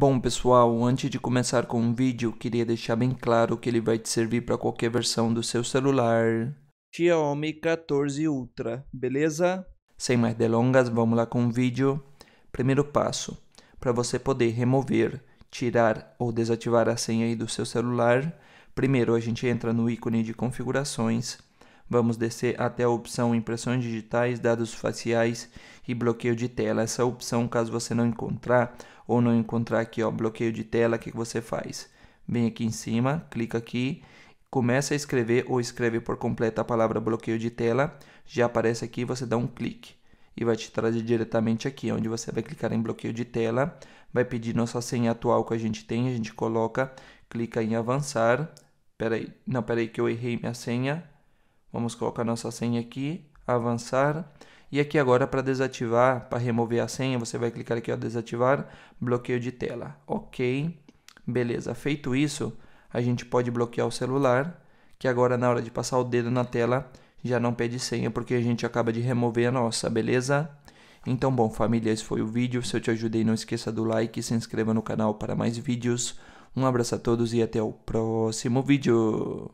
Bom pessoal, antes de começar com o vídeo, queria deixar bem claro que ele vai te servir para qualquer versão do seu celular Xiaomi 14 Ultra, beleza? Sem mais delongas, vamos lá com o vídeo. Primeiro passo, para você poder remover, tirar ou desativar a senha aí do seu celular, primeiro a gente entra no ícone de configurações, vamos descer até a opção impressões digitais, dados faciais e bloqueio de tela. Essa opção, caso você não encontrar, ou não encontrar aqui, o bloqueio de tela, o que você faz? Vem aqui em cima, clica aqui, começa a escrever ou escreve por completo a palavra bloqueio de tela, já aparece aqui, você dá um clique e vai te trazer diretamente aqui, onde você vai clicar em bloqueio de tela, vai pedir nossa senha atual que a gente tem, a gente coloca, clica em avançar, peraí, não, peraí que eu errei minha senha, vamos colocar nossa senha aqui, avançar, e aqui agora para desativar, para remover a senha, você vai clicar aqui ó, desativar, bloqueio de tela. Ok, beleza. Feito isso, a gente pode bloquear o celular, que agora na hora de passar o dedo na tela já não pede senha, porque a gente acaba de remover a nossa, beleza? Então, bom, família, esse foi o vídeo. Se eu te ajudei, não esqueça do like e se inscreva no canal para mais vídeos. Um abraço a todos e até o próximo vídeo.